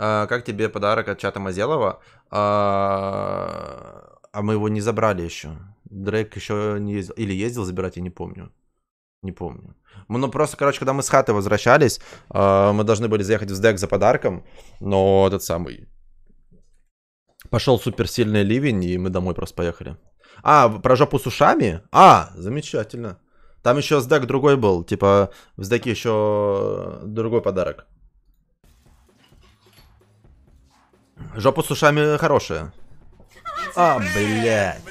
А, как тебе подарок от чата Мазелова? А, а мы его не забрали еще. Дрейк еще не ездил. Или ездил забирать, я не помню. Не помню. Ну, ну просто, короче, когда мы с хаты возвращались, а, мы должны были заехать в СДЭК за подарком, но этот самый... Пошел суперсильный ливень, и мы домой просто поехали. А, про жопу с ушами? А, замечательно. Там еще сдэк другой был, типа в сдэке еще другой подарок. Жопа с ушами хорошая. А, блядь.